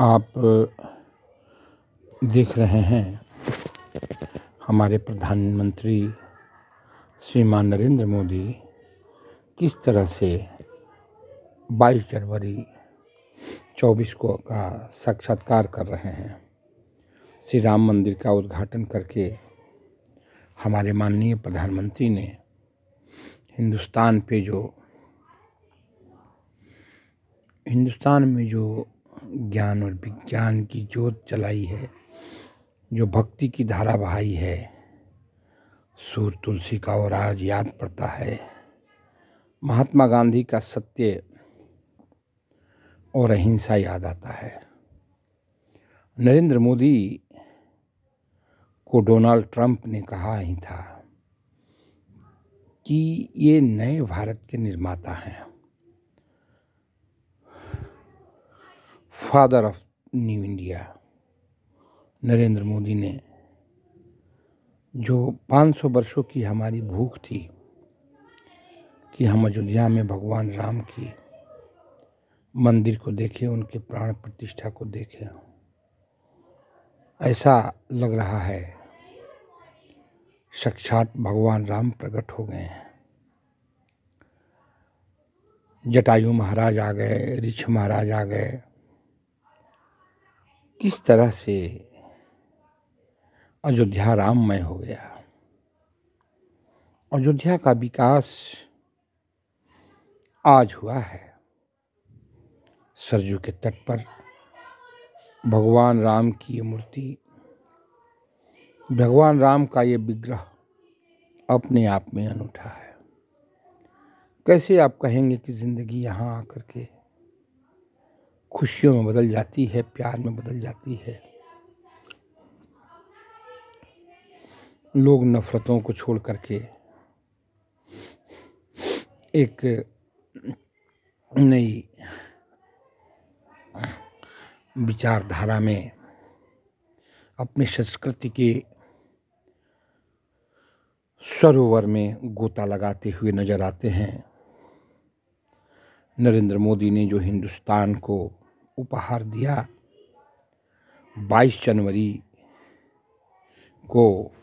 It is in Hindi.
आप देख रहे हैं हमारे प्रधानमंत्री श्रीमान नरेंद्र मोदी किस तरह से 22 जनवरी 24 को का साक्षात्कार कर रहे हैं श्री राम मंदिर का उद्घाटन करके हमारे माननीय प्रधानमंत्री ने हिंदुस्तान पे जो हिंदुस्तान में जो ज्ञान और विज्ञान की जोत चलाई है जो भक्ति की धारा बहाई है सूर तुलसी का और आज याद पड़ता है महात्मा गांधी का सत्य और अहिंसा याद आता है नरेंद्र मोदी को डोनाल्ड ट्रंप ने कहा ही था कि ये नए भारत के निर्माता हैं father of new India Narendra Modi ने जो 500 वर्षों की हमारी भूख थी कि हम अयोध्या में भगवान राम की मंदिर को देखें उनके प्राण प्रतिष्ठा को देखें ऐसा लग रहा है साक्षात भगवान राम प्रकट हो गए हैं जटायु महाराज आ गए ऋछ महाराज आ गए किस तरह से अयोध्या राममय हो गया अयोध्या का विकास आज हुआ है सरजू के तट पर भगवान राम की ये मूर्ति भगवान राम का ये विग्रह अपने आप में अनूठा है कैसे आप कहेंगे कि ज़िंदगी यहाँ आकर के खुशियों में बदल जाती है प्यार में बदल जाती है लोग नफ़रतों को छोड़ करके एक नई विचारधारा में अपनी संस्कृति के सरोवर में गोता लगाते हुए नज़र आते हैं नरेंद्र मोदी ने जो हिंदुस्तान को उपहार दिया 22 जनवरी को